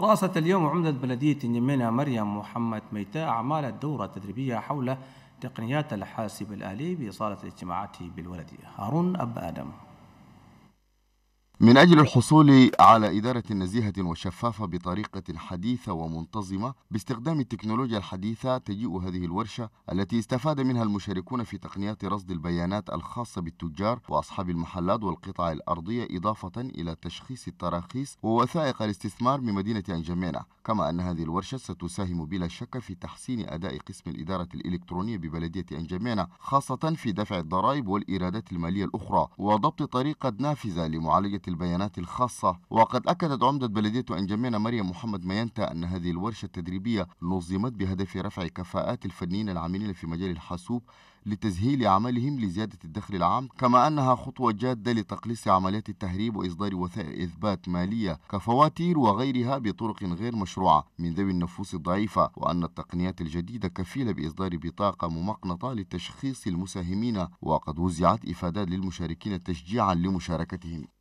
رأست اليوم عمدة بلدية النمينة مريم محمد ميتاء أعمال الدورة التدريبية حول تقنيات الحاسب الآلي بإصالة الاجتماعات بالولد هارون أب آدم من أجل الحصول على إدارة نزيهة وشفافة بطريقة حديثة ومنتظمة باستخدام التكنولوجيا الحديثة تجيء هذه الورشة التي استفاد منها المشاركون في تقنيات رصد البيانات الخاصة بالتجار وأصحاب المحلات والقطع الأرضية إضافة إلى تشخيص التراخيص ووثائق الاستثمار بمدينة أنجمينة كما أن هذه الورشة ستساهم بلا شك في تحسين أداء قسم الإدارة الإلكترونية ببلدية أنجمينة خاصة في دفع الضرائب والإيرادات المالية الأخرى وضبط طريقة نافذة لمعالجة البيانات الخاصة وقد أكدت عمدة بلدية أنجمينا مريم محمد ميانتا أن هذه الورشة التدريبية نظمت بهدف رفع كفاءات الفنيين العاملين في مجال الحاسوب لتسهيل أعمالهم لزيادة الدخل العام كما أنها خطوة جادة لتقليص عمليات التهريب وإصدار وثائق إثبات مالية كفواتير وغيرها بطرق غير مشروعة من ذوي النفوس الضعيفة وأن التقنيات الجديدة كفيلة بإصدار بطاقة ممقنطة لتشخيص المساهمين وقد وزعت إفادات للمشاركين تشجيعا لمشاركتهم